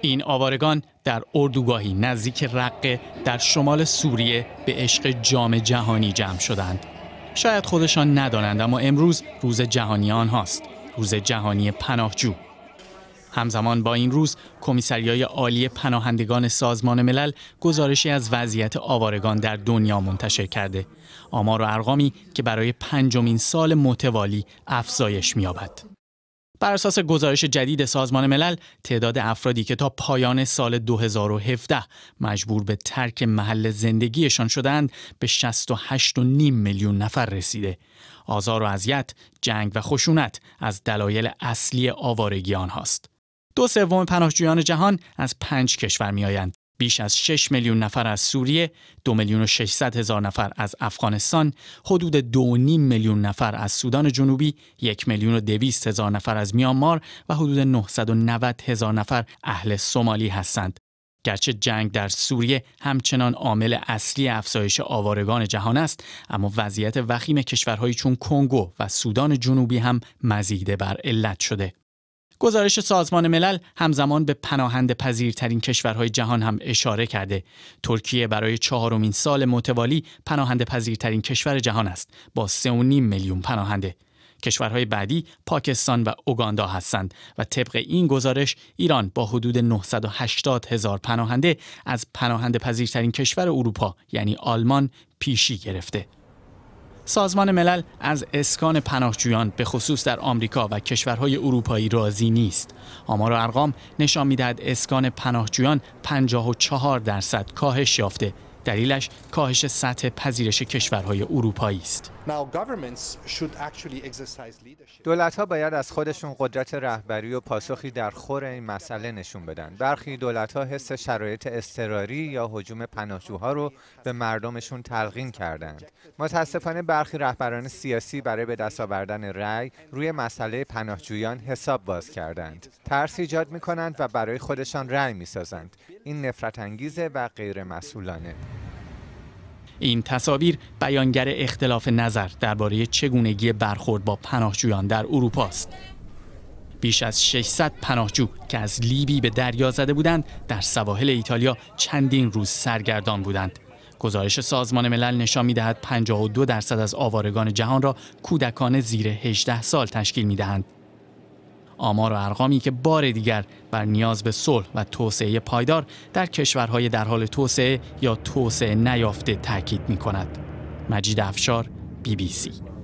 این آوارگان در اردوگاهی نزدیک رقه در شمال سوریه به عشق جام جهانی جمع شدند. شاید خودشان ندانند اما امروز روز جهانی آنهاست. روز جهانی پناهجو. همزمان با این روز کمیسریای عالی پناهندگان سازمان ملل گزارشی از وضعیت آوارگان در دنیا منتشر کرده آمار و ارقامی که برای پنجمین سال متوالی افزایش می‌یابد بر اساس گزارش جدید سازمان ملل تعداد افرادی که تا پایان سال 2017 مجبور به ترک محل زندگیشان شدند به 68.5 میلیون نفر رسیده. آزار و اذیت، جنگ و خشونت از دلایل اصلی آوارگی آنهاست. دو سوم پناهجویان جهان از پنج کشور میآیند بیش از 6 میلیون نفر از سوریه، 2 میلیون و 600 هزار نفر از افغانستان، حدود 2.5 میلیون نفر از سودان جنوبی، 1 میلیون و 200 هزار نفر از میانمار و حدود 990 هزار نفر اهل سومالی هستند. گرچه جنگ در سوریه همچنان عامل اصلی افزایش آوارگان جهان است اما وضعیت وخیم کشورهایی چون کنگو و سودان جنوبی هم مزیده بر علت شده گزارش سازمان ملل همزمان به پناهنده پذیرترین کشورهای جهان هم اشاره کرده. ترکیه برای چهارمین سال متوالی پناهنده پذیرترین کشور جهان است با 3.5 میلیون پناهنده. کشورهای بعدی پاکستان و اوگاندا هستند و طبق این گزارش ایران با حدود 980 هزار پناهنده از پناهنده پذیرترین کشور اروپا یعنی آلمان پیشی گرفته. سازمان ملل از اسکان پناهجویان به خصوص در آمریکا و کشورهای اروپایی راضی نیست. آمار و ارقام نشان میدهد اسکان پناهجویان 54 درصد کاهش یافته دلیلش کاهش سطح پذیرش کشورهای اروپایی است. دولت ها باید از خودشون قدرت رهبری و پاسخی در خور این مسئله نشون بدن. برخی دولت ها حس شرایط اضطراری یا حجوم پناهجوها رو به مردمشون تلقین کردند. متاسفانه برخی رهبران سیاسی برای به دست آوردن رأی روی مسئله پناهجویان حساب باز کردند. ترس ایجاد می کنند و برای خودشان رأی می سازند. این نفرت انگیزه و غیر مسئولانه. این تصاویر بیانگر اختلاف نظر درباره چگونگی برخورد با پناهجویان در اروپا است. بیش از 600 پناهجو که از لیبی به دریا زده بودند در سواحل ایتالیا چندین روز سرگردان بودند. گزارش سازمان ملل نشان میدهد 52 درصد از آوارگان جهان را کودکان زیر 18 سال تشکیل دهند. آمار و ارقامی که بار دیگر بر نیاز به صلح و توسعه پایدار در کشورهای در حال توسعه یا توسعه نیافته تاکید می کند. مجید افشار بی بی سی